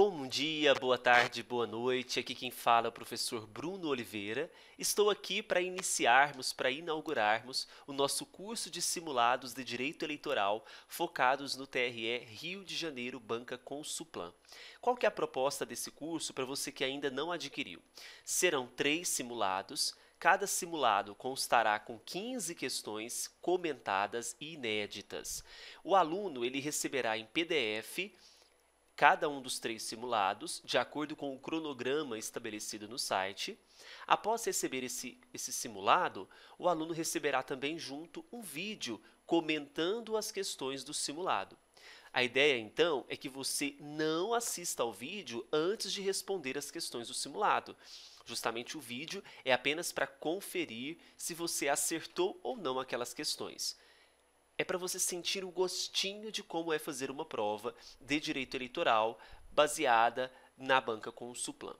Bom dia, boa tarde, boa noite. Aqui quem fala é o professor Bruno Oliveira. Estou aqui para iniciarmos, para inaugurarmos o nosso curso de simulados de direito eleitoral focados no TRE Rio de Janeiro Banca com Suplan. Qual que é a proposta desse curso para você que ainda não adquiriu? Serão três simulados Cada simulado constará com 15 questões comentadas e inéditas. O aluno ele receberá em PDF cada um dos três simulados, de acordo com o cronograma estabelecido no site. Após receber esse, esse simulado, o aluno receberá também junto um vídeo comentando as questões do simulado. A ideia, então, é que você não assista ao vídeo antes de responder as questões do simulado. Justamente o vídeo é apenas para conferir se você acertou ou não aquelas questões é para você sentir o gostinho de como é fazer uma prova de direito eleitoral baseada na banca com o suplan.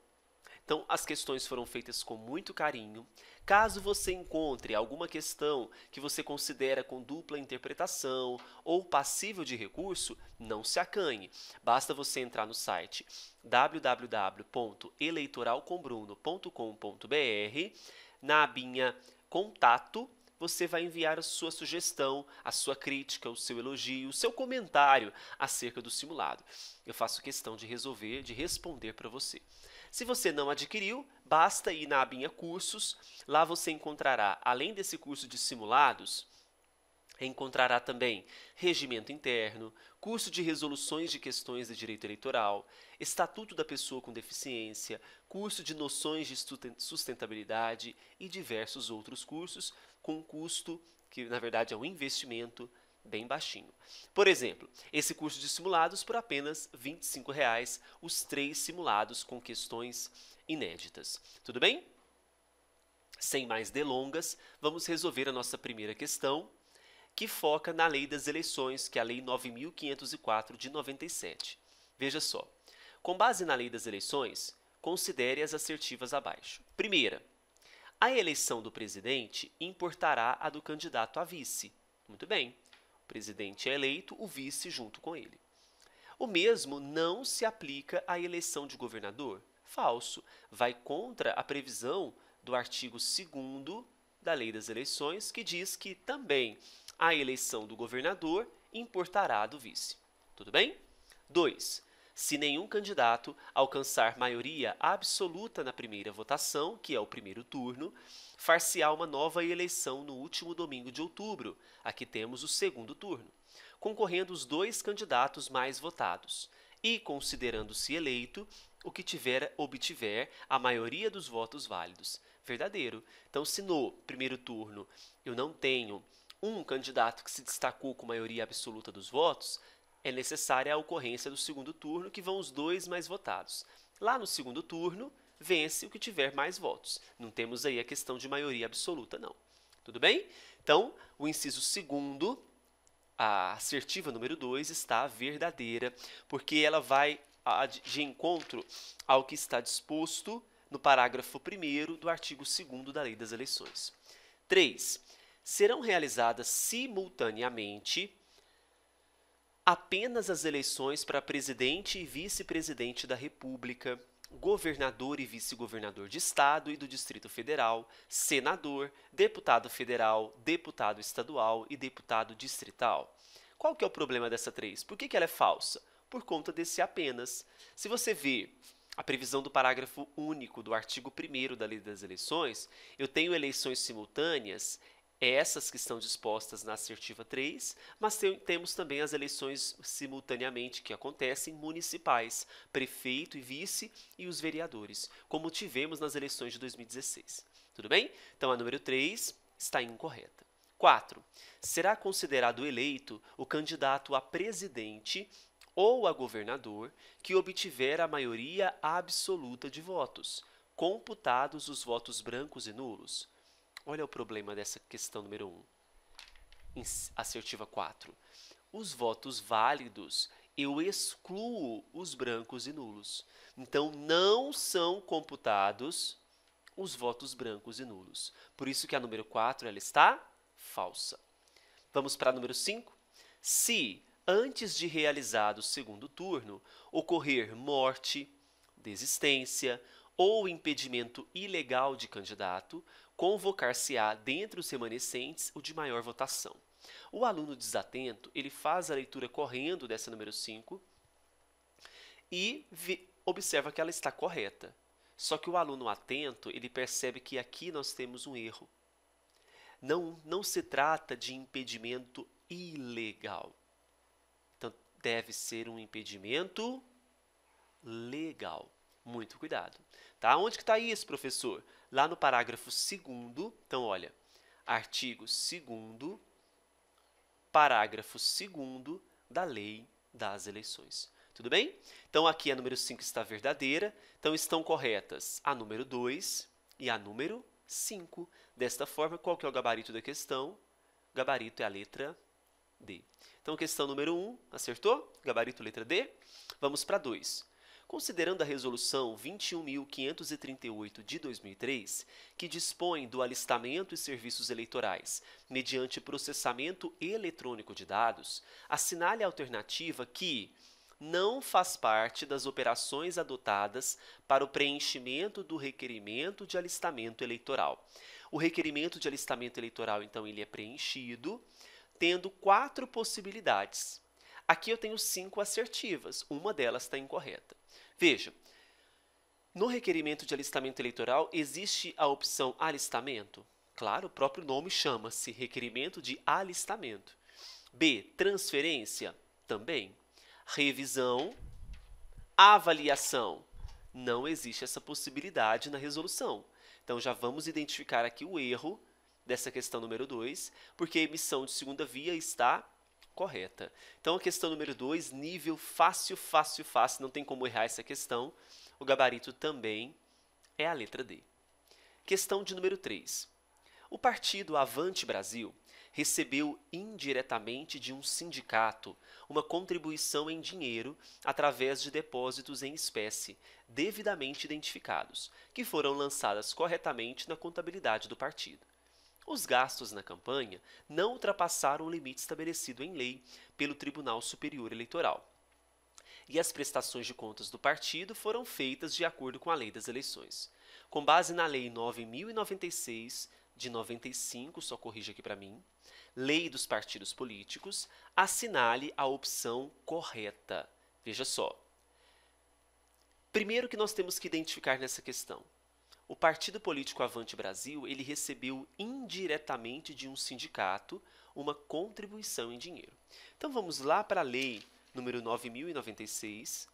Então, as questões foram feitas com muito carinho. Caso você encontre alguma questão que você considera com dupla interpretação ou passível de recurso, não se acanhe. Basta você entrar no site www.eleitoralcombruno.com.br, na abinha Contato, você vai enviar a sua sugestão, a sua crítica, o seu elogio, o seu comentário acerca do simulado. Eu faço questão de resolver, de responder para você. Se você não adquiriu, basta ir na abinha Cursos. Lá você encontrará, além desse curso de simulados, encontrará também regimento interno, curso de resoluções de questões de direito eleitoral, estatuto da pessoa com deficiência, curso de noções de sustentabilidade e diversos outros cursos com um custo que na verdade é um investimento bem baixinho. Por exemplo, esse curso de simulados por apenas R$ 25,00, os três simulados com questões inéditas. Tudo bem? Sem mais delongas, vamos resolver a nossa primeira questão, que foca na Lei das Eleições, que é a Lei 9504 de 97. Veja só. Com base na Lei das Eleições, considere as assertivas abaixo. Primeira, a eleição do presidente importará a do candidato a vice. Muito bem. O presidente é eleito, o vice junto com ele. O mesmo não se aplica à eleição de governador. Falso. Vai contra a previsão do artigo 2 da Lei das Eleições, que diz que também a eleição do governador importará a do vice. Tudo bem? 2 se nenhum candidato alcançar maioria absoluta na primeira votação, que é o primeiro turno, far-se-á uma nova eleição no último domingo de outubro. Aqui temos o segundo turno, concorrendo os dois candidatos mais votados. E, considerando-se eleito, o que tiver obtiver a maioria dos votos válidos. Verdadeiro. Então, se no primeiro turno eu não tenho um candidato que se destacou com maioria absoluta dos votos, é necessária a ocorrência do segundo turno, que vão os dois mais votados. Lá no segundo turno, vence o que tiver mais votos. Não temos aí a questão de maioria absoluta, não. Tudo bem? Então, o inciso segundo, a assertiva número 2, está verdadeira, porque ela vai de encontro ao que está disposto no parágrafo 1 do artigo 2 da Lei das Eleições. 3. Serão realizadas simultaneamente apenas as eleições para presidente e vice-presidente da República, governador e vice-governador de estado e do Distrito Federal, senador, deputado federal, deputado estadual e deputado distrital. Qual que é o problema dessa três? Por que, que ela é falsa? Por conta desse apenas. Se você vê a previsão do parágrafo único do artigo 1 da Lei das Eleições, eu tenho eleições simultâneas essas que estão dispostas na assertiva 3, mas tem, temos também as eleições simultaneamente que acontecem municipais, prefeito e vice e os vereadores, como tivemos nas eleições de 2016. Tudo bem? Então a número 3 está incorreta. 4. Será considerado eleito o candidato a presidente ou a governador que obtiver a maioria absoluta de votos, computados os votos brancos e nulos Olha o problema dessa questão número 1. Um. Assertiva 4. Os votos válidos, eu excluo os brancos e nulos. Então, não são computados os votos brancos e nulos. Por isso que a número 4 ela está falsa. Vamos para a número 5. Se, antes de realizado o segundo turno, ocorrer morte, desistência ou impedimento ilegal de candidato, convocar-se-á dentre os remanescentes o de maior votação. O aluno desatento, ele faz a leitura correndo dessa número 5 e vê, observa que ela está correta. Só que o aluno atento, ele percebe que aqui nós temos um erro. Não, não se trata de impedimento ilegal. Então, deve ser um impedimento legal. Muito cuidado. Tá? Onde que está isso, professor? lá no parágrafo 2, então olha, artigo 2, parágrafo 2 da Lei das Eleições. Tudo bem? Então aqui a número 5 está verdadeira, então estão corretas a número 2 e a número 5. Desta forma, qual que é o gabarito da questão? O gabarito é a letra D. Então, questão número 1, um, acertou? Gabarito letra D. Vamos para 2. Considerando a Resolução 21.538 de 2003, que dispõe do alistamento e serviços eleitorais mediante processamento eletrônico de dados, assinale a alternativa que não faz parte das operações adotadas para o preenchimento do requerimento de alistamento eleitoral. O requerimento de alistamento eleitoral, então, ele é preenchido tendo quatro possibilidades. Aqui eu tenho cinco assertivas, uma delas está incorreta. Veja, no requerimento de alistamento eleitoral existe a opção alistamento? Claro, o próprio nome chama-se requerimento de alistamento. B, transferência? Também. Revisão, avaliação. Não existe essa possibilidade na resolução. Então já vamos identificar aqui o erro dessa questão número 2, porque a emissão de segunda via está correta. Então, a questão número 2, nível fácil, fácil, fácil, não tem como errar essa questão. O gabarito também é a letra D. Questão de número 3. O partido Avante Brasil recebeu indiretamente de um sindicato uma contribuição em dinheiro através de depósitos em espécie devidamente identificados, que foram lançadas corretamente na contabilidade do partido. Os gastos na campanha não ultrapassaram o limite estabelecido em lei pelo Tribunal Superior Eleitoral. E as prestações de contas do partido foram feitas de acordo com a Lei das Eleições. Com base na Lei 9096 de 95, só corrija aqui para mim, Lei dos Partidos Políticos, assinale a opção correta. Veja só. Primeiro que nós temos que identificar nessa questão, o partido político Avante Brasil ele recebeu indiretamente de um sindicato uma contribuição em dinheiro. Então vamos lá para a lei número 9096.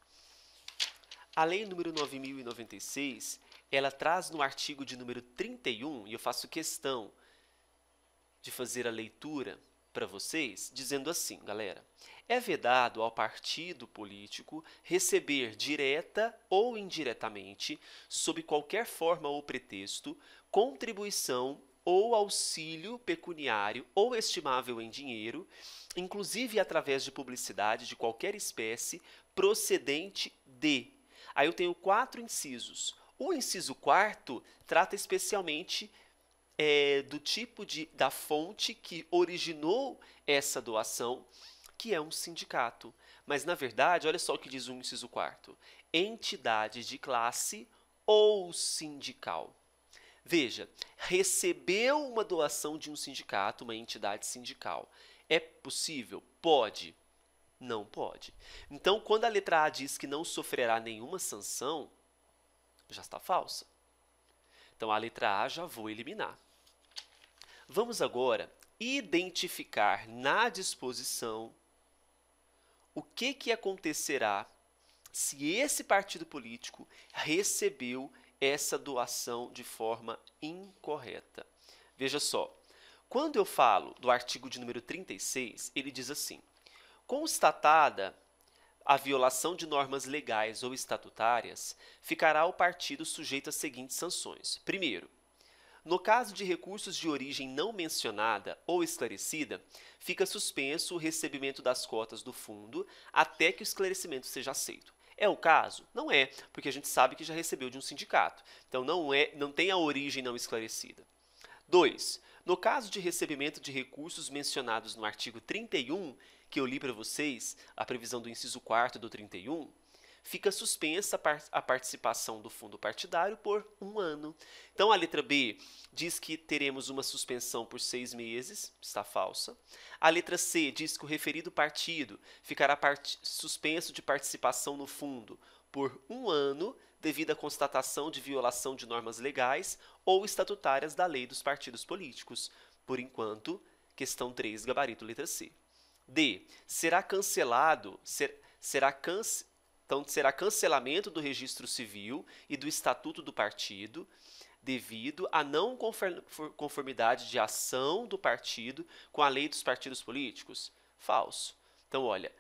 A lei número 9096, ela traz no artigo de número 31, e eu faço questão de fazer a leitura para vocês, dizendo assim, galera: é vedado ao partido político receber direta ou indiretamente, sob qualquer forma ou pretexto, contribuição ou auxílio pecuniário ou estimável em dinheiro, inclusive através de publicidade de qualquer espécie procedente de. Aí eu tenho quatro incisos. O inciso quarto trata especialmente é, do tipo de, da fonte que originou essa doação que é um sindicato. Mas, na verdade, olha só o que diz o inciso 4 entidade de classe ou sindical. Veja, recebeu uma doação de um sindicato, uma entidade sindical. É possível? Pode. Não pode. Então, quando a letra A diz que não sofrerá nenhuma sanção, já está falsa. Então, a letra A já vou eliminar. Vamos agora identificar na disposição o que, que acontecerá se esse partido político recebeu essa doação de forma incorreta. Veja só, quando eu falo do artigo de número 36, ele diz assim: constatada a violação de normas legais ou estatutárias, ficará o partido sujeito às seguintes sanções. Primeiro, no caso de recursos de origem não mencionada ou esclarecida, fica suspenso o recebimento das cotas do fundo até que o esclarecimento seja aceito. É o caso? Não é, porque a gente sabe que já recebeu de um sindicato. Então não é, não tem a origem não esclarecida. 2. No caso de recebimento de recursos mencionados no artigo 31, que eu li para vocês, a previsão do inciso 4 do 31, fica suspensa a participação do fundo partidário por um ano. Então, a letra B diz que teremos uma suspensão por seis meses, está falsa. A letra C diz que o referido partido ficará part suspenso de participação no fundo por um ano devido à constatação de violação de normas legais ou estatutárias da lei dos partidos políticos. Por enquanto, questão 3, gabarito letra C. D. Será cancelado, ser, será cancelado então, será cancelamento do registro civil e do estatuto do partido devido à não conformidade de ação do partido com a lei dos partidos políticos? Falso. Então, olha,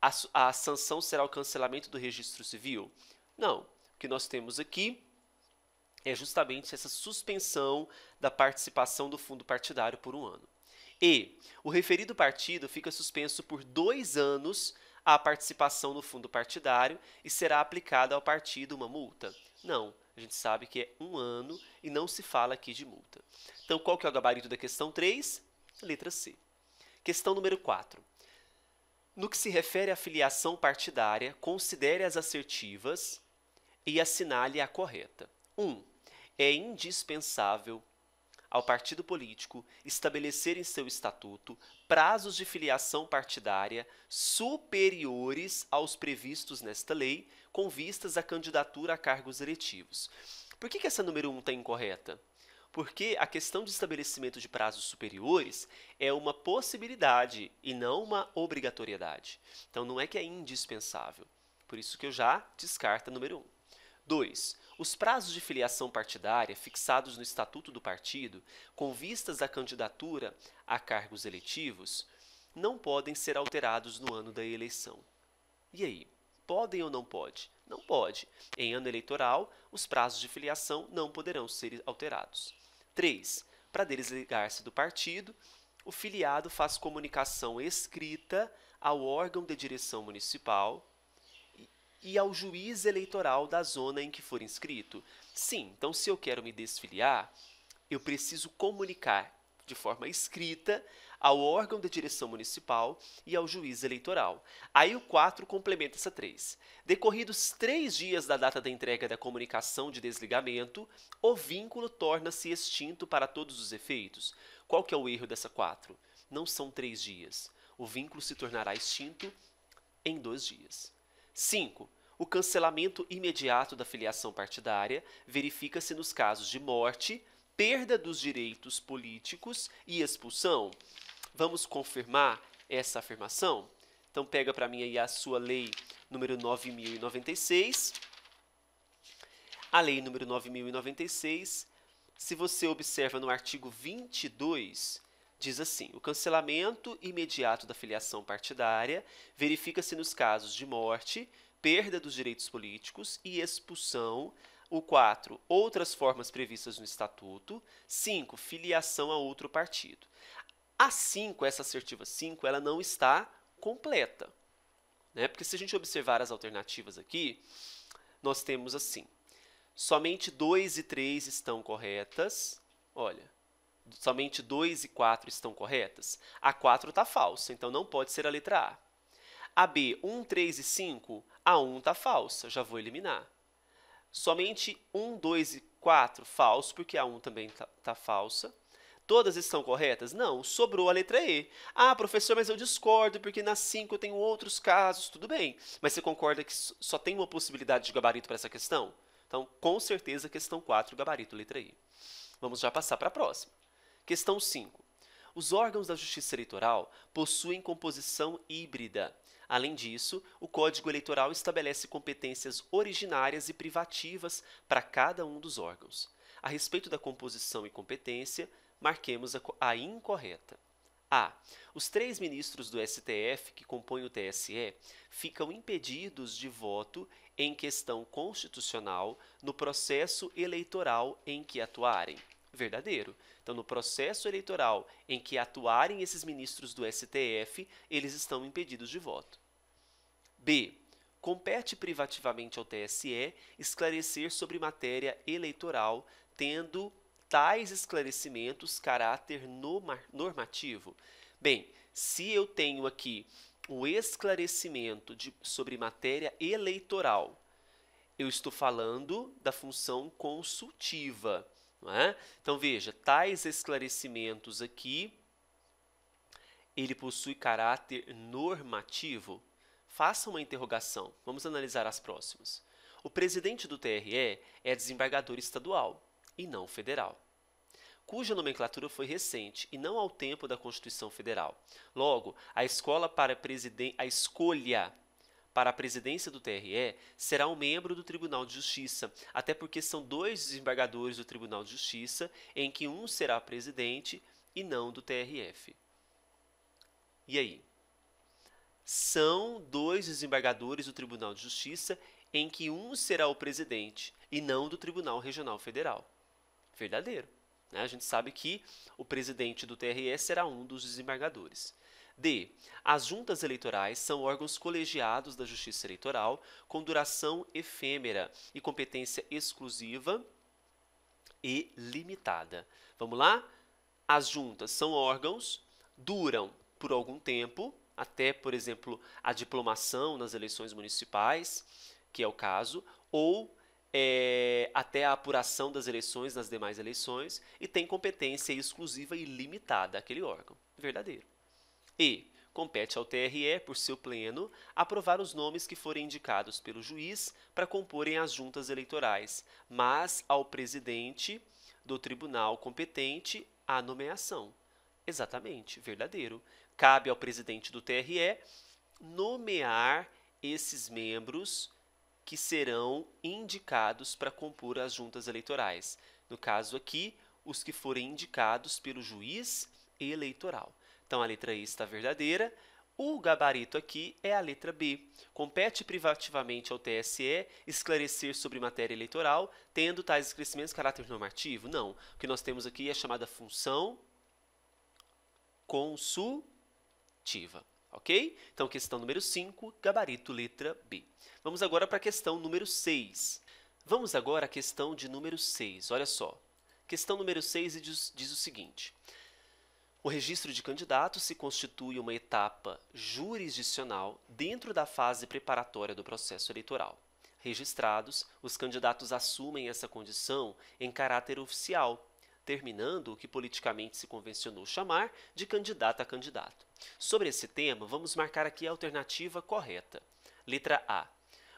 a, a sanção será o cancelamento do registro civil? Não. O que nós temos aqui é justamente essa suspensão da participação do fundo partidário por um ano. E o referido partido fica suspenso por dois anos à participação no fundo partidário e será aplicada ao partido uma multa? Não. A gente sabe que é um ano e não se fala aqui de multa. Então, qual que é o gabarito da questão 3? Letra C. Questão número 4. No que se refere à filiação partidária, considere as assertivas e assinale a correta. 1. Um, é indispensável ao partido político estabelecer em seu estatuto prazos de filiação partidária superiores aos previstos nesta lei, com vistas à candidatura a cargos eletivos. Por que, que essa número 1 um está incorreta? Porque a questão de estabelecimento de prazos superiores é uma possibilidade e não uma obrigatoriedade. Então não é que é indispensável. Por isso que eu já descarto a número 1. Um. 2. Os prazos de filiação partidária fixados no Estatuto do Partido, com vistas à candidatura a cargos eletivos, não podem ser alterados no ano da eleição. E aí, podem ou não pode? Não pode. Em ano eleitoral, os prazos de filiação não poderão ser alterados. 3. Para desligar-se do partido, o filiado faz comunicação escrita ao órgão de direção municipal e ao juiz eleitoral da zona em que for inscrito. Sim, então se eu quero me desfiliar, eu preciso comunicar de forma escrita ao órgão da direção municipal e ao juiz eleitoral. Aí o 4 complementa essa 3. Decorridos três dias da data da entrega da comunicação de desligamento, o vínculo torna-se extinto para todos os efeitos. Qual que é o erro dessa 4? Não são três dias. O vínculo se tornará extinto em dois dias. 5. O cancelamento imediato da filiação partidária verifica-se nos casos de morte, perda dos direitos políticos e expulsão. Vamos confirmar essa afirmação? Então pega para mim aí a sua lei número 9096. A lei número 9096, se você observa no artigo 22, diz assim: "O cancelamento imediato da filiação partidária verifica-se nos casos de morte, perda dos direitos políticos e expulsão. O 4, outras formas previstas no estatuto. 5, filiação a outro partido. A 5, essa assertiva 5, ela não está completa. Né? Porque se a gente observar as alternativas aqui, nós temos assim: somente 2 e 3 estão corretas. Olha, somente 2 e 4 estão corretas. A 4 está falsa, então não pode ser a letra A. A B, 1, 3 e 5, a 1 está falsa, já vou eliminar. Somente 1, 2 e 4 falso, porque a 1 também está tá falsa. Todas estão corretas? Não, sobrou a letra E. Ah, professor, mas eu discordo, porque na 5 eu tenho outros casos, tudo bem. Mas você concorda que só tem uma possibilidade de gabarito para essa questão? Então, com certeza, questão 4, gabarito, letra E. Vamos já passar para a próxima. Questão 5. Os órgãos da Justiça Eleitoral possuem composição híbrida, Além disso, o Código Eleitoral estabelece competências originárias e privativas para cada um dos órgãos. A respeito da composição e competência, marquemos a, a incorreta. A. Os três ministros do STF que compõem o TSE ficam impedidos de voto em questão constitucional no processo eleitoral em que atuarem verdadeiro. Então, no processo eleitoral em que atuarem esses ministros do STF, eles estão impedidos de voto. B. Compete privativamente ao TSE esclarecer sobre matéria eleitoral, tendo tais esclarecimentos caráter normativo. Bem, se eu tenho aqui o esclarecimento de, sobre matéria eleitoral, eu estou falando da função consultiva. É? Então veja, tais esclarecimentos aqui, ele possui caráter normativo. Faça uma interrogação. Vamos analisar as próximas. O presidente do TRE é desembargador estadual e não federal, cuja nomenclatura foi recente e não ao tempo da Constituição Federal. Logo, a, escola para a escolha para a presidência do TRE será um membro do Tribunal de Justiça, até porque são dois desembargadores do Tribunal de Justiça, em que um será presidente e não do TRF. E aí? São dois desembargadores do Tribunal de Justiça, em que um será o presidente e não do Tribunal Regional Federal. Verdadeiro. Né? A gente sabe que o presidente do TRE será um dos desembargadores. D. As juntas eleitorais são órgãos colegiados da Justiça Eleitoral com duração efêmera e competência exclusiva e limitada. Vamos lá? As juntas são órgãos, duram por algum tempo, até, por exemplo, a diplomação nas eleições municipais, que é o caso, ou é, até a apuração das eleições nas demais eleições, e tem competência exclusiva e limitada aquele órgão. Verdadeiro. E compete ao TRE, por seu pleno, aprovar os nomes que forem indicados pelo juiz para comporem as juntas eleitorais, mas ao presidente do tribunal competente a nomeação. Exatamente, verdadeiro. Cabe ao presidente do TRE nomear esses membros que serão indicados para compor as juntas eleitorais. No caso aqui, os que forem indicados pelo juiz eleitoral. Então, a letra E está verdadeira. O gabarito aqui é a letra B. Compete privativamente ao TSE esclarecer sobre matéria eleitoral, tendo tais esclarecimentos caráter normativo? Não. O que nós temos aqui é chamada função consultiva. Ok? Então, questão número 5, gabarito letra B. Vamos agora para a questão número 6. Vamos agora à questão de número 6. Olha só. Questão número 6 diz, diz o seguinte: o registro de candidatos se constitui uma etapa jurisdicional dentro da fase preparatória do processo eleitoral. Registrados, os candidatos assumem essa condição em caráter oficial, terminando o que politicamente se convencionou chamar de candidato a candidato. Sobre esse tema, vamos marcar aqui a alternativa correta. Letra A.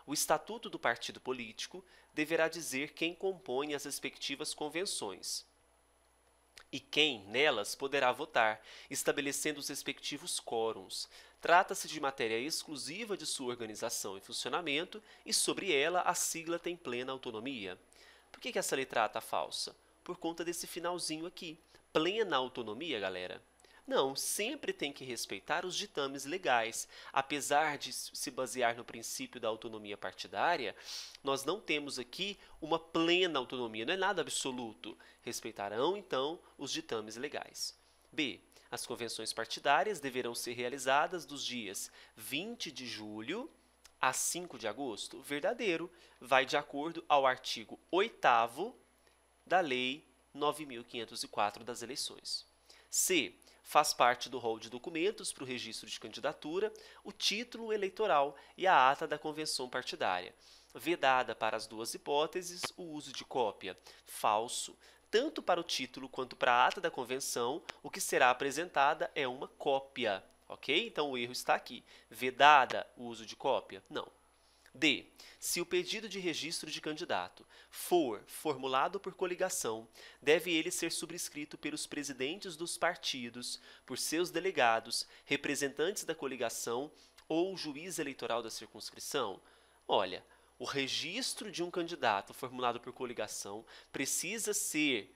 O estatuto do partido político deverá dizer quem compõe as respectivas convenções e quem nelas poderá votar, estabelecendo os respectivos quóruns. Trata-se de matéria exclusiva de sua organização e funcionamento e sobre ela a sigla tem plena autonomia. Por que, que essa letra A está falsa? Por conta desse finalzinho aqui. Plena autonomia, galera. Não, sempre tem que respeitar os ditames legais. Apesar de se basear no princípio da autonomia partidária, nós não temos aqui uma plena autonomia, não é nada absoluto. Respeitarão, então, os ditames legais. B. As convenções partidárias deverão ser realizadas dos dias 20 de julho a 5 de agosto. Verdadeiro, vai de acordo ao artigo 8 da Lei 9504 das eleições. C faz parte do rol de documentos para o registro de candidatura, o título eleitoral e a ata da convenção partidária. Vedada para as duas hipóteses o uso de cópia, falso, tanto para o título quanto para a ata da convenção, o que será apresentada é uma cópia. Ok? Então o erro está aqui. Vedada o uso de cópia? Não. D. Se o pedido de registro de candidato for formulado por coligação, deve ele ser subscrito pelos presidentes dos partidos, por seus delegados, representantes da coligação ou juiz eleitoral da circunscrição? Olha, o registro de um candidato formulado por coligação precisa ser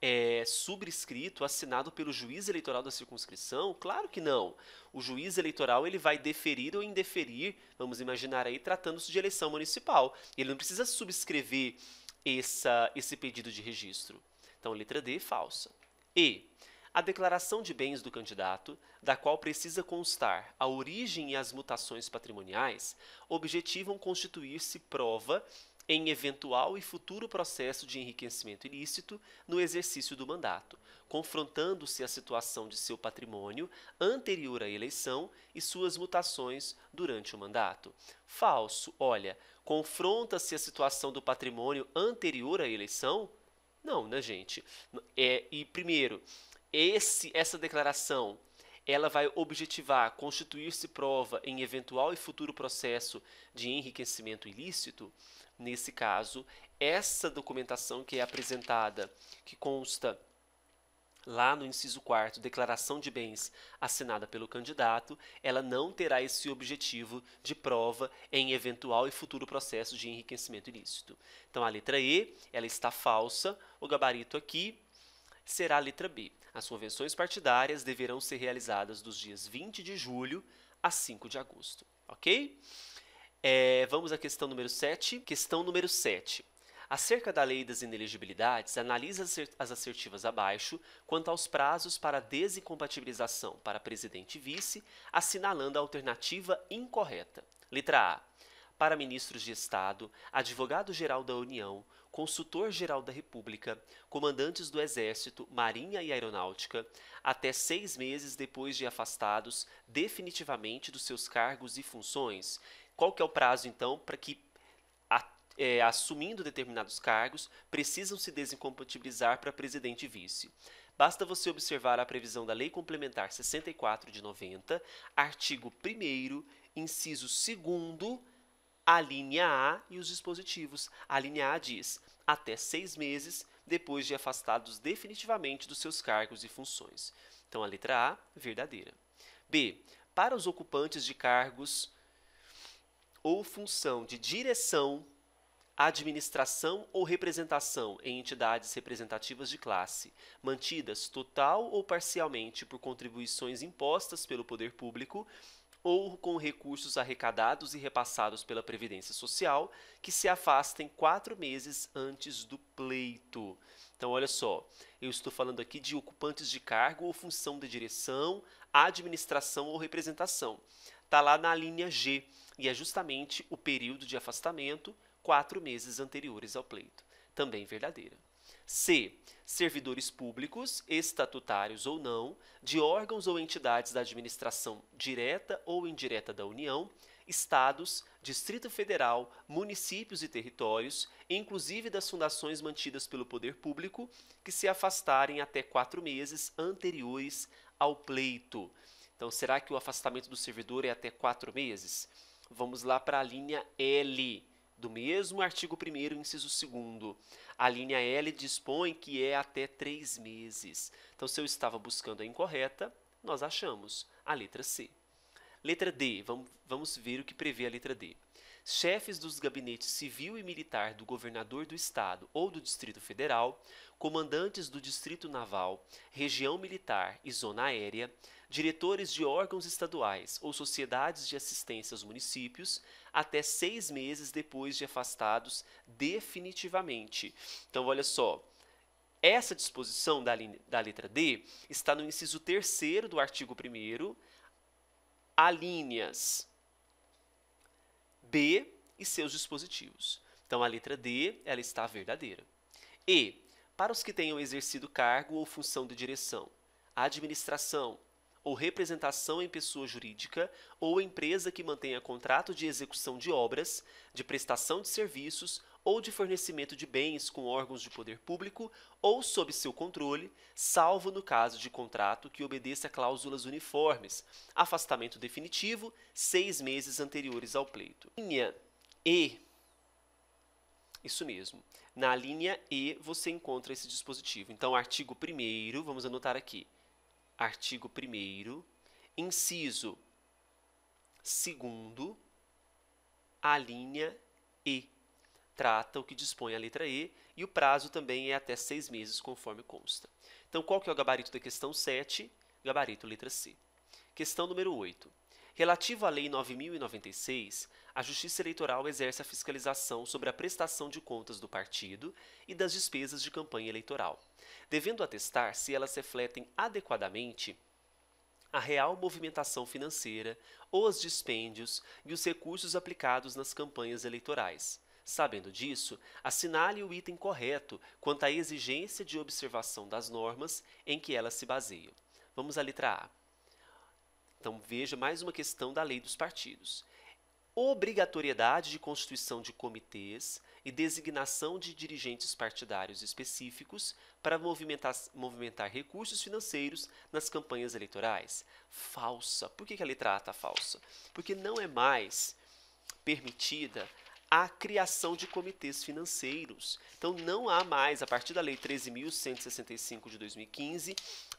é, subscrito, assinado pelo juiz eleitoral da circunscrição? Claro que não. O juiz eleitoral ele vai deferir ou indeferir, vamos imaginar aí, tratando-se de eleição municipal. Ele não precisa subscrever essa, esse pedido de registro. Então, letra D, falsa. E. A declaração de bens do candidato, da qual precisa constar a origem e as mutações patrimoniais, objetivam constituir-se prova em eventual e futuro processo de enriquecimento ilícito no exercício do mandato, confrontando-se a situação de seu patrimônio anterior à eleição e suas mutações durante o mandato. Falso, olha, confronta-se a situação do patrimônio anterior à eleição? Não, né, gente? É, e primeiro, esse, essa declaração ela vai objetivar constituir-se prova em eventual e futuro processo de enriquecimento ilícito, nesse caso, essa documentação que é apresentada, que consta lá no inciso 4, declaração de bens assinada pelo candidato, ela não terá esse objetivo de prova em eventual e futuro processo de enriquecimento ilícito. Então, a letra E, ela está falsa, o gabarito aqui será a letra B. As convenções partidárias deverão ser realizadas dos dias 20 de julho a 5 de agosto, ok? É, vamos à questão número 7. Questão número 7. Acerca da lei das inelegibilidades, analisa as assertivas abaixo quanto aos prazos para desincompatibilização para presidente e vice, assinalando a alternativa incorreta. Letra A. Para ministros de Estado, advogado-geral da União, Consultor-Geral da República, comandantes do Exército, Marinha e Aeronáutica, até seis meses depois de afastados definitivamente dos seus cargos e funções. Qual que é o prazo, então, para que é, assumindo determinados cargos, precisam se desincompatibilizar para presidente e vice. Basta você observar a previsão da Lei Complementar 64 de 90, artigo 1, inciso 2 a linha A e os dispositivos. A linha A diz até seis meses depois de afastados definitivamente dos seus cargos e funções. Então, a letra A, verdadeira. B. Para os ocupantes de cargos ou função de direção, administração ou representação em entidades representativas de classe, mantidas total ou parcialmente por contribuições impostas pelo poder público ou com recursos arrecadados e repassados pela Previdência Social que se afastem quatro meses antes do pleito. Então, olha só, eu estou falando aqui de ocupantes de cargo ou função de direção, administração ou representação. Está lá na linha G, e é justamente o período de afastamento quatro meses anteriores ao pleito. Também verdadeira. C. Servidores públicos, estatutários ou não, de órgãos ou entidades da administração direta ou indireta da União, estados, Distrito Federal, municípios e territórios, inclusive das fundações mantidas pelo poder público, que se afastarem até quatro meses anteriores ao pleito. Então, será que o afastamento do servidor é até quatro meses? Vamos lá para a linha L do mesmo artigo 1 inciso 2 a linha L dispõe que é até três meses. Então, se eu estava buscando a incorreta, nós achamos a letra C. Letra D, vamos, vamos ver o que prevê a letra D. Chefes dos gabinetes civil e militar do governador do Estado ou do Distrito Federal, comandantes do Distrito Naval, região militar e zona aérea, diretores de órgãos estaduais ou sociedades de assistência aos municípios, até seis meses depois de afastados definitivamente. Então, olha só. Essa disposição da, da letra D está no inciso 3 do artigo 1, alíneas B e seus dispositivos. Então, a letra D ela está verdadeira. E, para os que tenham exercido cargo ou função de direção, administração, ou representação em pessoa jurídica ou empresa que mantenha contrato de execução de obras, de prestação de serviços ou de fornecimento de bens com órgãos de poder público ou sob seu controle, salvo no caso de contrato que obedeça a cláusulas uniformes, afastamento definitivo seis meses anteriores ao pleito. Linha E. Isso mesmo. Na linha E você encontra esse dispositivo. Então, artigo 1, vamos anotar aqui artigo 1, inciso 2, a linha E. Trata o que dispõe a letra E e o prazo também é até seis meses, conforme consta. Então, qual que é o gabarito da questão 7? Gabarito letra C. Questão número 8. Relativo à Lei 9.096, a Justiça Eleitoral exerce a fiscalização sobre a prestação de contas do partido e das despesas de campanha eleitoral devendo atestar se elas refletem adequadamente a real movimentação financeira, os dispêndios e os recursos aplicados nas campanhas eleitorais. Sabendo disso, assinale o item correto quanto à exigência de observação das normas em que elas se baseiam. Vamos à letra A. Então, veja mais uma questão da lei dos partidos. Obrigatoriedade de constituição de comitês e designação de dirigentes partidários específicos para movimentar, movimentar recursos financeiros nas campanhas eleitorais. Falsa. Por que, que a letra A está falsa? Porque não é mais permitida a criação de comitês financeiros. Então, não há mais, a partir da Lei 13.165 de 2015,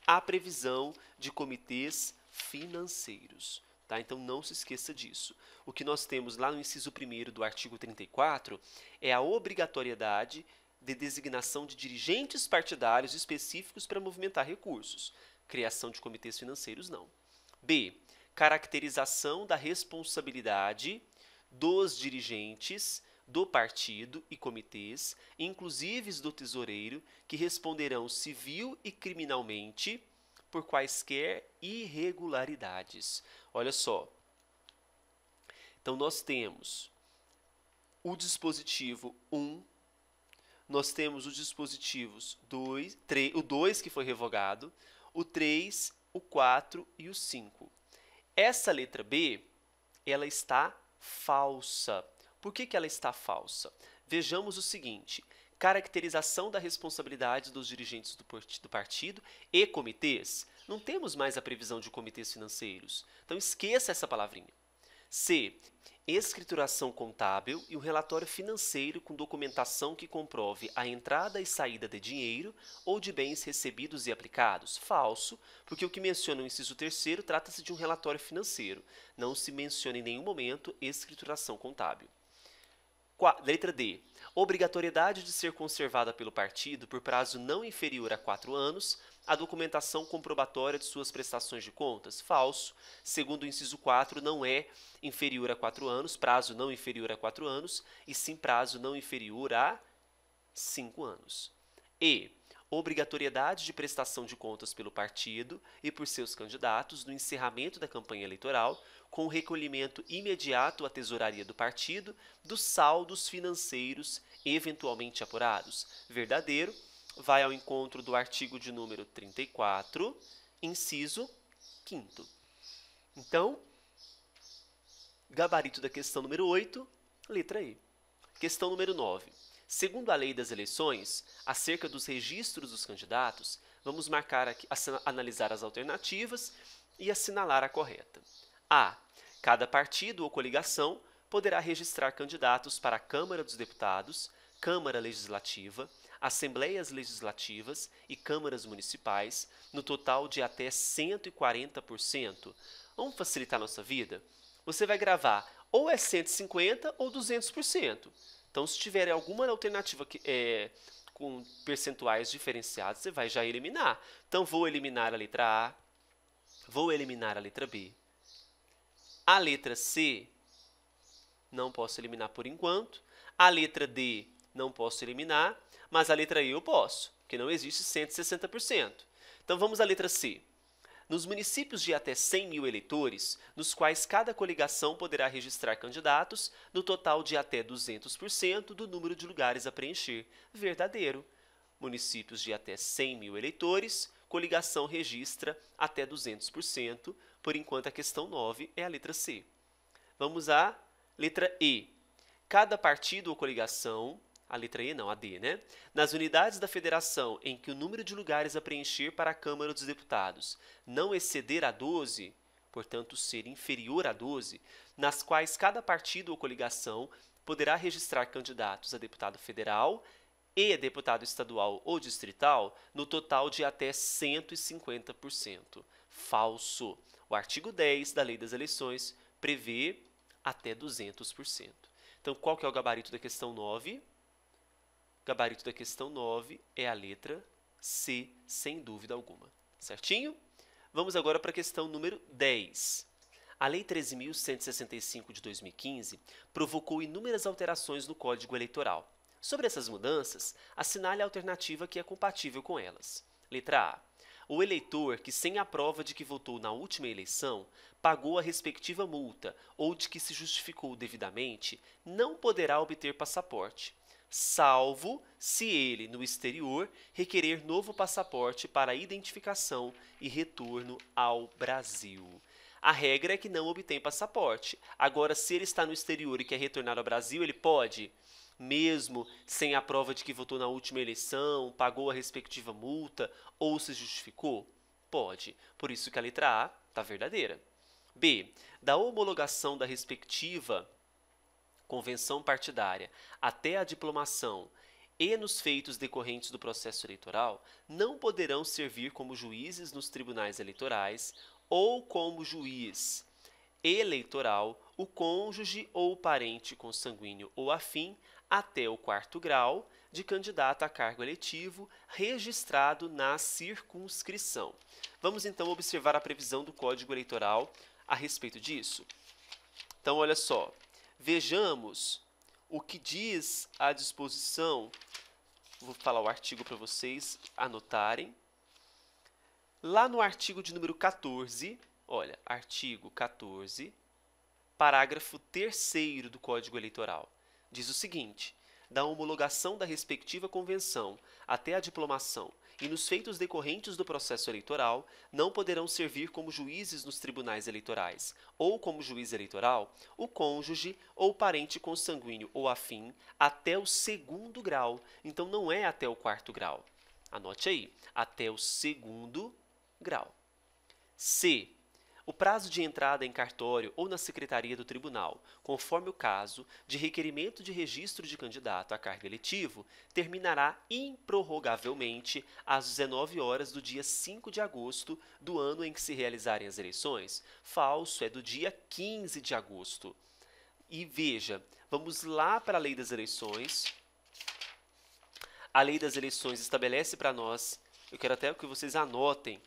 a previsão de comitês financeiros. Tá? Então não se esqueça disso. O que nós temos lá no inciso 1 do artigo 34 é a obrigatoriedade de designação de dirigentes partidários específicos para movimentar recursos. Criação de comitês financeiros, não. B. Caracterização da responsabilidade dos dirigentes do partido e comitês, inclusive do tesoureiro, que responderão civil e criminalmente por quaisquer irregularidades. Olha só. Então, nós temos o dispositivo 1, nós temos os dispositivos 2, 3, o 2 que foi revogado, o 3, o 4 e o 5. Essa letra B, ela está falsa. Por que, que ela está falsa? Vejamos o seguinte, caracterização da responsabilidade dos dirigentes do partido e comitês. Não temos mais a previsão de comitês financeiros. Então esqueça essa palavrinha. C. Escrituração contábil e o um relatório financeiro com documentação que comprove a entrada e saída de dinheiro ou de bens recebidos e aplicados. Falso, porque o que menciona o inciso terceiro trata-se de um relatório financeiro. Não se menciona em nenhum momento escrituração contábil. Letra D obrigatoriedade de ser conservada pelo partido por prazo não inferior a quatro anos a documentação comprobatória de suas prestações de contas. Falso. Segundo o inciso 4, não é inferior a quatro anos, prazo não inferior a quatro anos, e sim prazo não inferior a cinco anos. E obrigatoriedade de prestação de contas pelo partido e por seus candidatos no encerramento da campanha eleitoral, com o recolhimento imediato à tesouraria do partido dos saldos financeiros eventualmente apurados. Verdadeiro vai ao encontro do artigo de número 34, inciso 5. Então, gabarito da questão número 8, letra E. Questão número 9. Segundo a lei das eleições, acerca dos registros dos candidatos, vamos marcar aqui, analisar as alternativas e assinalar a correta. A. Cada partido ou coligação poderá registrar candidatos para a Câmara dos Deputados, Câmara Legislativa, Assembleias Legislativas e Câmaras Municipais, no total de até 140%. Vamos facilitar nossa vida? Você vai gravar ou é 150% ou 200%. Então, se tiver alguma alternativa que, é, com percentuais diferenciados, você vai já eliminar. Então, vou eliminar a letra A, vou eliminar a letra B. A letra C, não posso eliminar por enquanto. A letra D, não posso eliminar, mas a letra E eu posso, porque não existe 160%. Então vamos à letra C. Nos municípios de até 100 mil eleitores, nos quais cada coligação poderá registrar candidatos, no total de até 200% do número de lugares a preencher. Verdadeiro. Municípios de até 100 mil eleitores, coligação registra até 200%. Por enquanto, a questão 9 é a letra C. Vamos à letra E. Cada partido ou coligação a letra E não, a D, né? Nas unidades da federação em que o número de lugares a preencher para a Câmara dos Deputados não exceder a 12, portanto ser inferior a 12, nas quais cada partido ou coligação poderá registrar candidatos a deputado federal e deputado estadual ou distrital no total de até 150%. Falso. O artigo 10 da Lei das Eleições prevê até 200%. Então, qual que é o gabarito da questão 9? gabarito da questão 9 é a letra C, sem dúvida alguma. Certinho? Vamos agora para a questão número 10. A Lei 13.165 de 2015 provocou inúmeras alterações no Código Eleitoral. Sobre essas mudanças, assinale a alternativa que é compatível com elas. Letra A. O eleitor que, sem a prova de que votou na última eleição, pagou a respectiva multa ou de que se justificou devidamente, não poderá obter passaporte, salvo se ele, no exterior, requerer novo passaporte para identificação e retorno ao Brasil. A regra é que não obtém passaporte. Agora, se ele está no exterior e quer retornar ao Brasil, ele pode, mesmo sem a prova de que votou na última eleição, pagou a respectiva multa ou se justificou? Pode. Por isso que a letra A está verdadeira. B. Da homologação da respectiva convenção partidária, até a diplomação e nos feitos decorrentes do processo eleitoral, não poderão servir como juízes nos tribunais eleitorais ou como juiz eleitoral o cônjuge ou parente consanguíneo ou afim até o quarto grau de candidato a cargo eletivo registrado na circunscrição. Vamos então observar a previsão do Código Eleitoral a respeito disso. Então, olha só, Vejamos o que diz a disposição. Vou falar o artigo para vocês anotarem. Lá no artigo de número 14, olha, artigo 14, parágrafo 3 do Código Eleitoral, diz o seguinte: da homologação da respectiva convenção até a diplomação e nos feitos decorrentes do processo eleitoral, não poderão servir como juízes nos tribunais eleitorais, ou como juiz eleitoral, o cônjuge ou parente consanguíneo ou afim até o segundo grau. Então, não é até o quarto grau. Anote aí, até o segundo grau. C o prazo de entrada em cartório ou na secretaria do tribunal, conforme o caso, de requerimento de registro de candidato a cargo eletivo, terminará improrrogavelmente às 19 horas do dia 5 de agosto do ano em que se realizarem as eleições. Falso é do dia 15 de agosto. E veja, vamos lá para a Lei das Eleições. A Lei das Eleições estabelece para nós, eu quero até que vocês anotem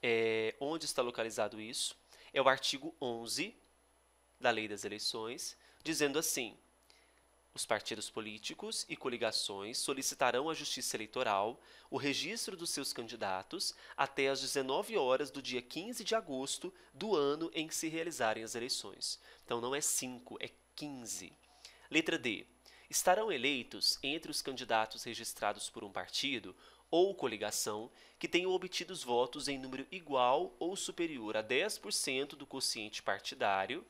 é, onde está localizado isso é o artigo 11 da Lei das Eleições, dizendo assim: os partidos políticos e coligações solicitarão à Justiça Eleitoral o registro dos seus candidatos até às 19 horas do dia 15 de agosto do ano em que se realizarem as eleições. Então não é 5, é 15. Letra D. Estarão eleitos entre os candidatos registrados por um partido ou coligação que tenham obtido os votos em número igual ou superior a 10% do quociente partidário,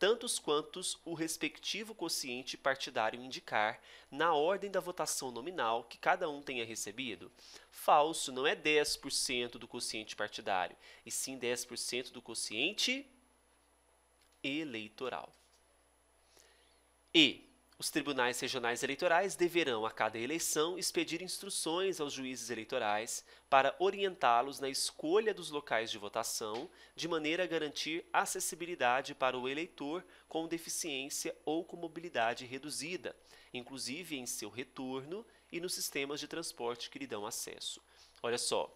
tantos quantos o respectivo quociente partidário indicar na ordem da votação nominal que cada um tenha recebido. Falso não é 10% do quociente partidário, e sim 10% do quociente eleitoral. E os tribunais regionais eleitorais deverão, a cada eleição, expedir instruções aos juízes eleitorais para orientá-los na escolha dos locais de votação, de maneira a garantir acessibilidade para o eleitor com deficiência ou com mobilidade reduzida, inclusive em seu retorno e nos sistemas de transporte que lhe dão acesso. Olha só,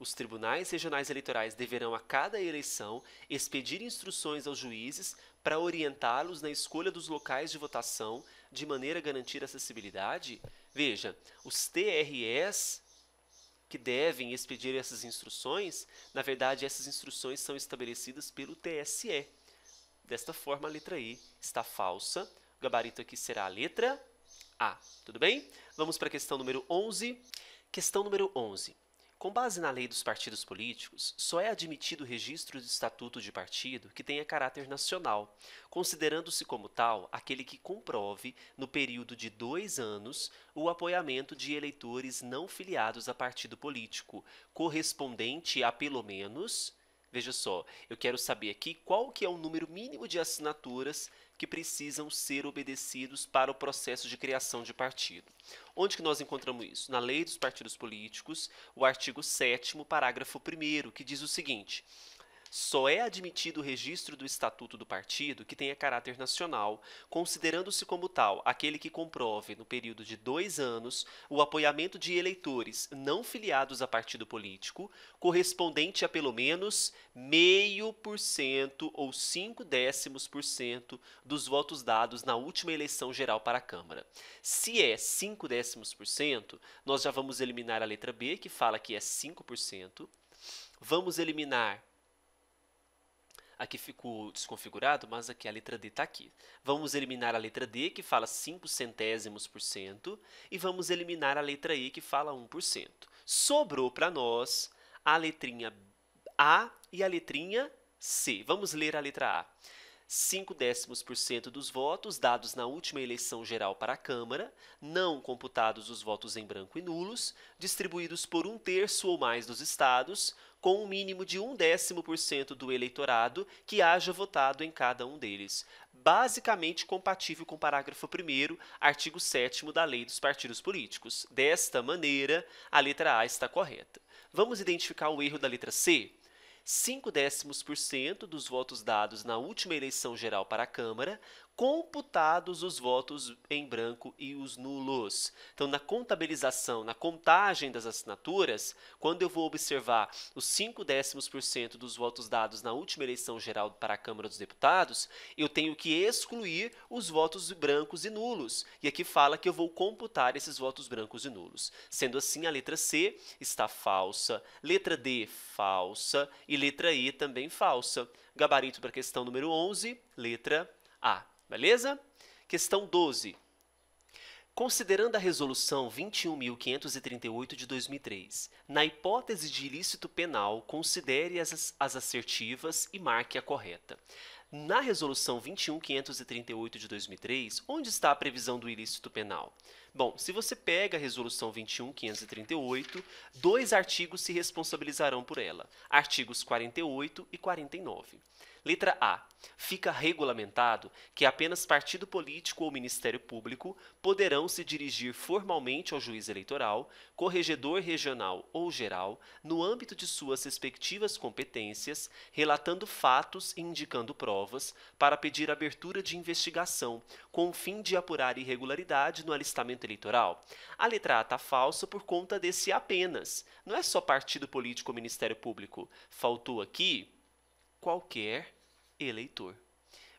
os tribunais regionais eleitorais deverão, a cada eleição, expedir instruções aos juízes para orientá-los na escolha dos locais de votação de maneira a garantir acessibilidade? Veja, os TREs que devem expedir essas instruções, na verdade, essas instruções são estabelecidas pelo TSE. Desta forma, a letra I está falsa. O gabarito aqui será a letra A. Tudo bem? Vamos para a questão número 11. Questão número 11. Com base na lei dos partidos políticos, só é admitido o registro de estatuto de partido que tenha caráter nacional, considerando-se como tal aquele que comprove, no período de dois anos, o apoiamento de eleitores não filiados a partido político, correspondente a pelo menos. Veja só, eu quero saber aqui qual que é o número mínimo de assinaturas que precisam ser obedecidos para o processo de criação de partido. Onde que nós encontramos isso? Na Lei dos Partidos Políticos, o artigo 7 parágrafo 1 que diz o seguinte: só é admitido o registro do estatuto do partido que tenha caráter nacional, considerando-se como tal aquele que comprove, no período de dois anos, o apoiamento de eleitores não filiados a partido político, correspondente a pelo menos meio por cento ou cinco décimos por cento dos votos dados na última eleição geral para a Câmara. Se é cinco décimos por cento, nós já vamos eliminar a letra B, que fala que é 5%. Vamos eliminar Aqui ficou desconfigurado, mas aqui a letra D está aqui. Vamos eliminar a letra D, que fala 5 centésimos por cento, e vamos eliminar a letra E, que fala 1%. Sobrou para nós a letrinha A e a letrinha C. Vamos ler a letra A. 5 décimos por cento dos votos dados na última eleição geral para a Câmara, não computados os votos em branco e nulos, distribuídos por um terço ou mais dos estados, com um mínimo de um décimo por cento do eleitorado que haja votado em cada um deles, basicamente compatível com o parágrafo 1 artigo 7 da Lei dos Partidos Políticos. Desta maneira, a letra A está correta. Vamos identificar o erro da letra C? 5 décimos por cento dos votos dados na última eleição geral para a Câmara computados os votos em branco e os nulos. Então, na contabilização, na contagem das assinaturas, quando eu vou observar os 5 décimos por cento dos votos dados na última eleição geral para a Câmara dos Deputados, eu tenho que excluir os votos brancos e nulos. E aqui fala que eu vou computar esses votos brancos e nulos. Sendo assim, a letra C está falsa, letra D falsa e letra E também falsa. Gabarito para a questão número 11, letra A. Beleza? Questão 12. Considerando a resolução 21.538 de 2003, na hipótese de ilícito penal, considere as, as assertivas e marque a correta. Na resolução 21.538 de 2003, onde está a previsão do ilícito penal? Bom, se você pega a resolução 21.538, dois artigos se responsabilizarão por ela, artigos 48 e 49. Letra A fica regulamentado que apenas partido político ou Ministério Público poderão se dirigir formalmente ao juiz eleitoral, corregedor regional ou geral, no âmbito de suas respectivas competências, relatando fatos e indicando provas para pedir abertura de investigação com o fim de apurar irregularidade no alistamento eleitoral. A letra A está falsa por conta desse apenas. Não é só partido político ou Ministério Público. Faltou aqui qualquer eleitor.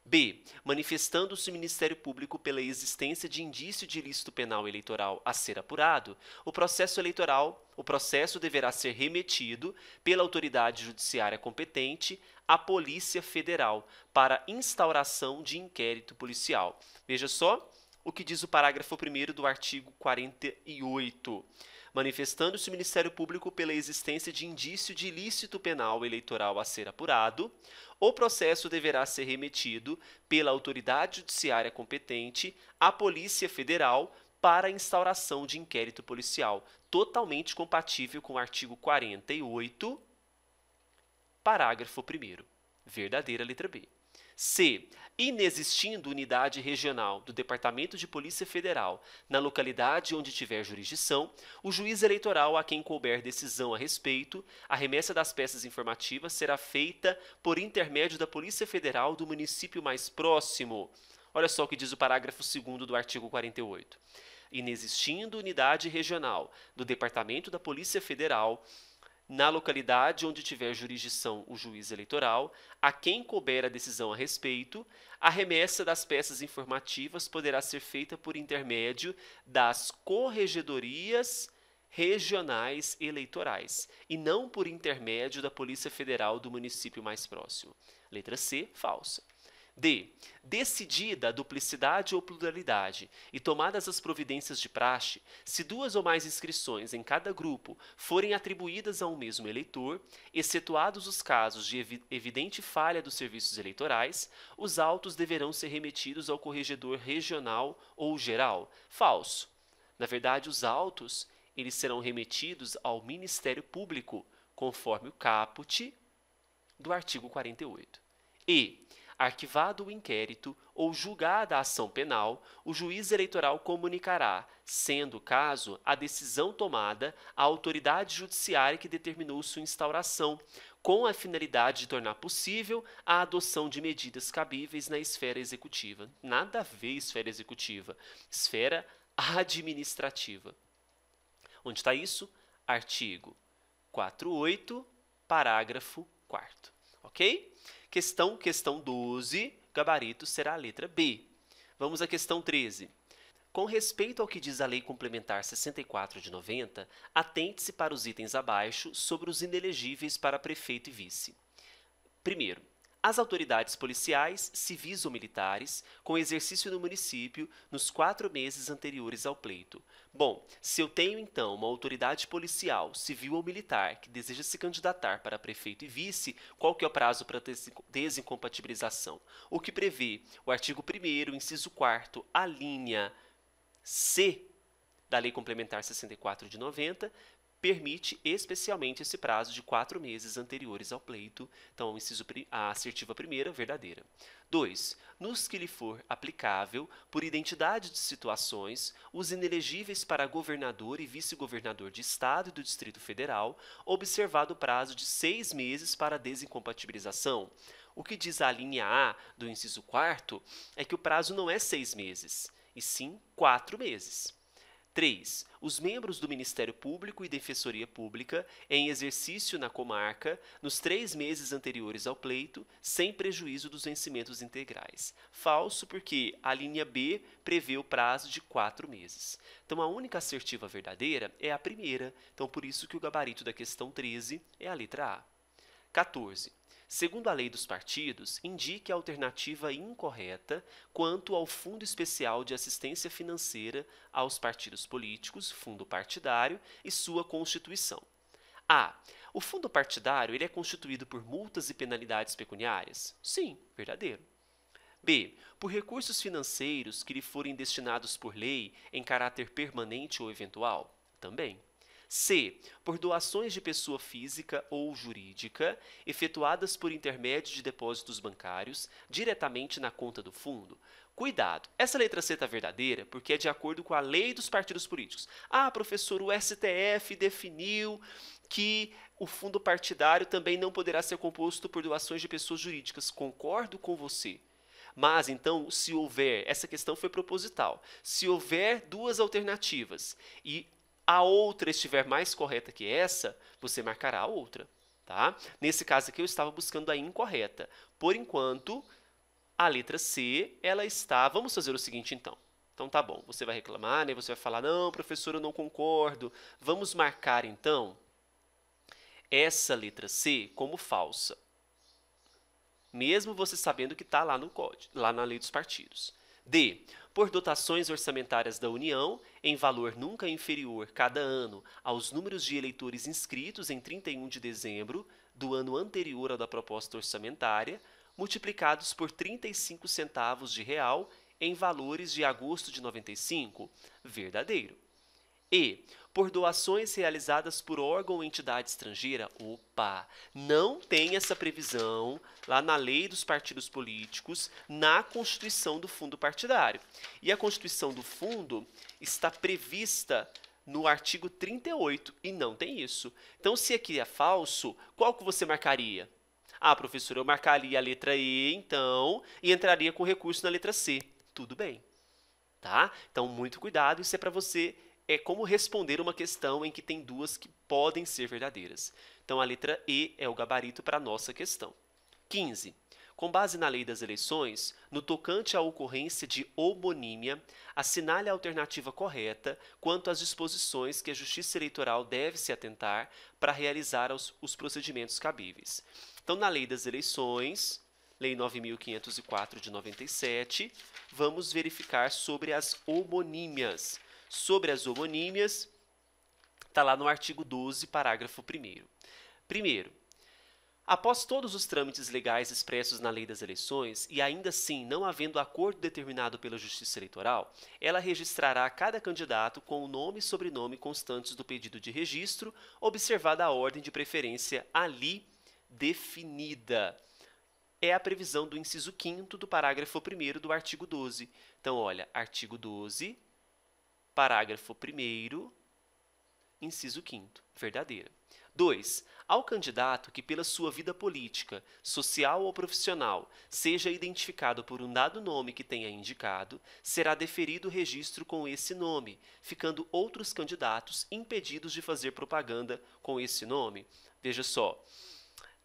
B. Manifestando-se o Ministério Público pela existência de indício de ilícito penal eleitoral a ser apurado, o processo eleitoral, o processo deverá ser remetido pela autoridade judiciária competente à Polícia Federal para instauração de inquérito policial. Veja só o que diz o parágrafo 1 do artigo 48 manifestando-se o Ministério Público pela existência de indício de ilícito penal eleitoral a ser apurado, o processo deverá ser remetido pela autoridade judiciária competente à Polícia Federal para instauração de inquérito policial, totalmente compatível com o artigo 48, parágrafo 1. Verdadeira letra B. C inexistindo unidade regional do Departamento de Polícia Federal na localidade onde tiver jurisdição, o juiz eleitoral a quem couber decisão a respeito, a remessa das peças informativas será feita por intermédio da Polícia Federal do município mais próximo. Olha só o que diz o parágrafo 2 do artigo 48. Inexistindo unidade regional do Departamento da Polícia Federal na localidade onde tiver jurisdição o juiz eleitoral, a quem couber a decisão a respeito, a remessa das peças informativas poderá ser feita por intermédio das corregedorias regionais eleitorais e não por intermédio da Polícia Federal do município mais próximo. Letra C, falsa. D. Decidida a duplicidade ou pluralidade e tomadas as providências de praxe, se duas ou mais inscrições em cada grupo forem atribuídas a um mesmo eleitor, excetuados os casos de evidente falha dos serviços eleitorais, os autos deverão ser remetidos ao corregedor regional ou geral. Falso. Na verdade, os autos eles serão remetidos ao Ministério Público, conforme o caput do artigo 48. E Arquivado o inquérito ou julgada a ação penal, o juiz eleitoral comunicará, sendo o caso, a decisão tomada à autoridade judiciária que determinou sua instauração, com a finalidade de tornar possível a adoção de medidas cabíveis na esfera executiva. Nada a ver esfera executiva, esfera administrativa. Onde está isso? Artigo 48, parágrafo 4 ok? Questão, questão 12, gabarito será a letra B. Vamos à questão 13. Com respeito ao que diz a Lei Complementar 64 de 90, atente-se para os itens abaixo sobre os inelegíveis para prefeito e vice. Primeiro, as autoridades policiais, civis ou militares, com exercício no município nos quatro meses anteriores ao pleito. Bom, se eu tenho então uma autoridade policial, civil ou militar que deseja se candidatar para prefeito e vice, qual que é o prazo para desincompatibilização? O que prevê o artigo 1 inciso 4 a linha C da Lei Complementar 64 de 90, permite especialmente esse prazo de quatro meses anteriores ao pleito, então inciso a assertiva primeira, verdadeira. 2. Nos que lhe for aplicável, por identidade de situações, os inelegíveis para governador e vice-governador de Estado e do Distrito Federal, observado o prazo de seis meses para desincompatibilização. O que diz a linha A do inciso 4 é que o prazo não é seis meses, e sim quatro meses. 3. Os membros do Ministério Público e Defensoria Pública em exercício na comarca nos três meses anteriores ao pleito, sem prejuízo dos vencimentos integrais. Falso, porque a linha B prevê o prazo de quatro meses. Então, a única assertiva verdadeira é a primeira. Então, por isso que o gabarito da questão 13 é a letra A. 14 segundo a lei dos partidos, indique a alternativa incorreta quanto ao Fundo Especial de Assistência Financeira aos Partidos Políticos, fundo partidário e sua constituição. A. O fundo partidário ele é constituído por multas e penalidades pecuniárias? Sim, verdadeiro. B. Por recursos financeiros que lhe forem destinados por lei em caráter permanente ou eventual? Também. C. Por doações de pessoa física ou jurídica efetuadas por intermédio de depósitos bancários diretamente na conta do fundo. Cuidado! Essa letra C está verdadeira porque é de acordo com a lei dos partidos políticos. Ah, professor, o STF definiu que o fundo partidário também não poderá ser composto por doações de pessoas jurídicas. Concordo com você. Mas então, se houver, essa questão foi proposital, se houver duas alternativas e a outra estiver mais correta que essa, você marcará a outra. Tá? Nesse caso aqui, eu estava buscando a incorreta. Por enquanto, a letra C, ela está... Vamos fazer o seguinte, então. Então, tá bom, você vai reclamar, né? você vai falar, não, professor, eu não concordo. Vamos marcar, então, essa letra C como falsa. Mesmo você sabendo que está lá, no código, lá na lei dos partidos. D por dotações orçamentárias da União, em valor nunca inferior, cada ano, aos números de eleitores inscritos em 31 de dezembro do ano anterior ao da proposta orçamentária, multiplicados por 35 centavos de real em valores de agosto de 95, verdadeiro. E por doações realizadas por órgão ou entidade estrangeira. Opa! Não tem essa previsão lá na lei dos partidos políticos, na constituição do fundo partidário. E a constituição do fundo está prevista no artigo 38 e não tem isso. Então, se aqui é falso, qual que você marcaria? Ah, professor, eu marcaria a letra E, então, e entraria com recurso na letra C. Tudo bem. Tá? Então, muito cuidado, isso é para você é como responder uma questão em que tem duas que podem ser verdadeiras. Então, a letra E é o gabarito para a nossa questão. 15. Com base na lei das eleições, no tocante à ocorrência de homonímia, assinale a alternativa correta quanto às disposições que a Justiça Eleitoral deve se atentar para realizar os, os procedimentos cabíveis. Então, na lei das eleições, Lei 9504 de 97, vamos verificar sobre as homonímias sobre as homonímias, está lá no artigo 12, parágrafo 1. Primeiro, após todos os trâmites legais expressos na lei das eleições, e ainda assim não havendo acordo determinado pela Justiça Eleitoral, ela registrará cada candidato com o nome e sobrenome constantes do pedido de registro, observada a ordem de preferência ali definida é a previsão do inciso 5 do parágrafo 1 do artigo 12. Então, olha, artigo 12, Parágrafo 1 inciso 5 verdadeira. 2. Ao candidato que, pela sua vida política, social ou profissional, seja identificado por um dado nome que tenha indicado, será deferido o registro com esse nome, ficando outros candidatos impedidos de fazer propaganda com esse nome. Veja só,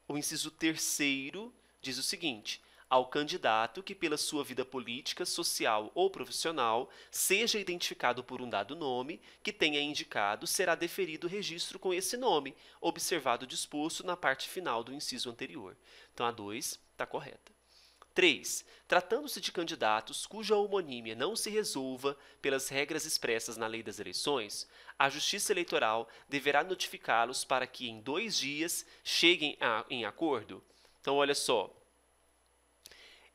o inciso terceiro diz o seguinte: ao candidato que, pela sua vida política, social ou profissional, seja identificado por um dado nome que tenha indicado, será deferido o registro com esse nome, observado o disposto na parte final do inciso anterior. Então, a 2 está correta. 3. Tratando-se de candidatos cuja homonímia não se resolva pelas regras expressas na Lei das Eleições, a Justiça Eleitoral deverá notificá-los para que, em dois dias, cheguem a, em acordo. Então, olha só,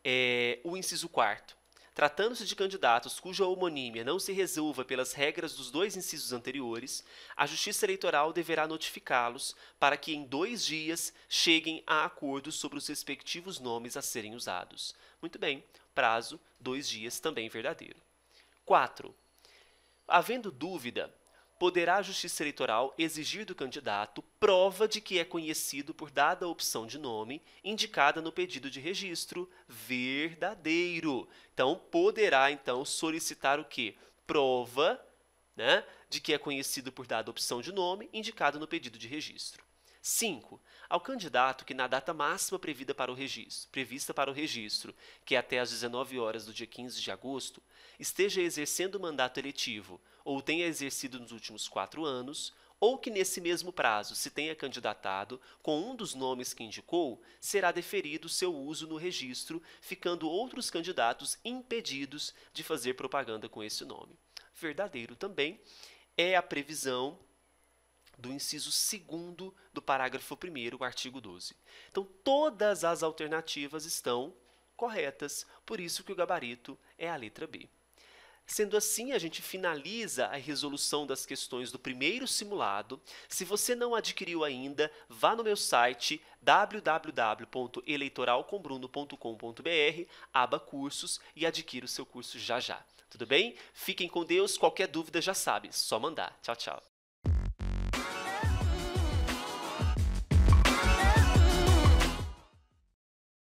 é, o inciso 4 Tratando-se de candidatos cuja homonímia não se resolva pelas regras dos dois incisos anteriores, a Justiça Eleitoral deverá notificá-los para que em dois dias cheguem a acordo sobre os respectivos nomes a serem usados. Muito bem, prazo dois dias também verdadeiro. 4. Havendo dúvida poderá a Justiça Eleitoral exigir do candidato prova de que é conhecido por dada opção de nome indicada no pedido de registro verdadeiro. Então, poderá então solicitar o quê? Prova né, de que é conhecido por dada opção de nome indicada no pedido de registro. 5. Ao candidato que, na data máxima prevista para o registro, prevista para o registro que é até às 19 horas do dia 15 de agosto, esteja exercendo o mandato eletivo ou tenha exercido nos últimos quatro anos, ou que nesse mesmo prazo se tenha candidatado com um dos nomes que indicou, será deferido seu uso no registro, ficando outros candidatos impedidos de fazer propaganda com esse nome. Verdadeiro também é a previsão do inciso 2 do parágrafo 1 artigo 12. Então, todas as alternativas estão corretas, por isso que o gabarito é a letra B. Sendo assim, a gente finaliza a resolução das questões do primeiro simulado. Se você não adquiriu ainda, vá no meu site www.eleitoralcombruno.com.br, aba cursos e adquira o seu curso já já. Tudo bem? Fiquem com Deus, qualquer dúvida já sabe, só mandar. Tchau, tchau.